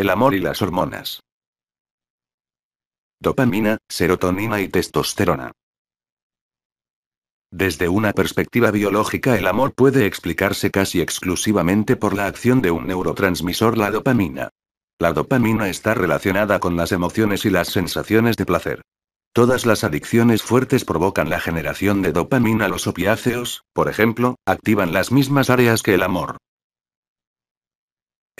el amor y las hormonas. Dopamina, serotonina y testosterona. Desde una perspectiva biológica el amor puede explicarse casi exclusivamente por la acción de un neurotransmisor, la dopamina. La dopamina está relacionada con las emociones y las sensaciones de placer. Todas las adicciones fuertes provocan la generación de dopamina. Los opiáceos, por ejemplo, activan las mismas áreas que el amor.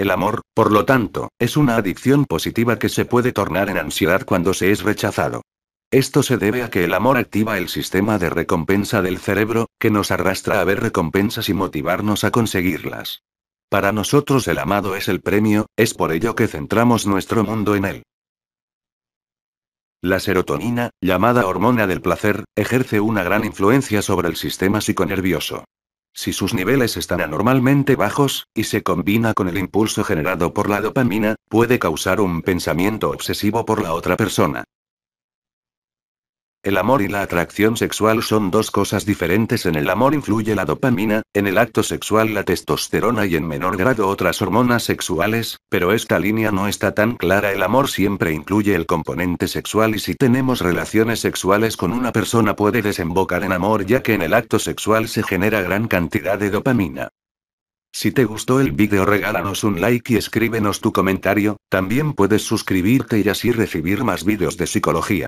El amor, por lo tanto, es una adicción positiva que se puede tornar en ansiedad cuando se es rechazado. Esto se debe a que el amor activa el sistema de recompensa del cerebro, que nos arrastra a ver recompensas y motivarnos a conseguirlas. Para nosotros el amado es el premio, es por ello que centramos nuestro mundo en él. La serotonina, llamada hormona del placer, ejerce una gran influencia sobre el sistema psiconervioso. Si sus niveles están anormalmente bajos, y se combina con el impulso generado por la dopamina, puede causar un pensamiento obsesivo por la otra persona. El amor y la atracción sexual son dos cosas diferentes. En el amor influye la dopamina, en el acto sexual la testosterona y en menor grado otras hormonas sexuales, pero esta línea no está tan clara. El amor siempre incluye el componente sexual y si tenemos relaciones sexuales con una persona puede desembocar en amor ya que en el acto sexual se genera gran cantidad de dopamina. Si te gustó el video regálanos un like y escríbenos tu comentario, también puedes suscribirte y así recibir más videos de psicología.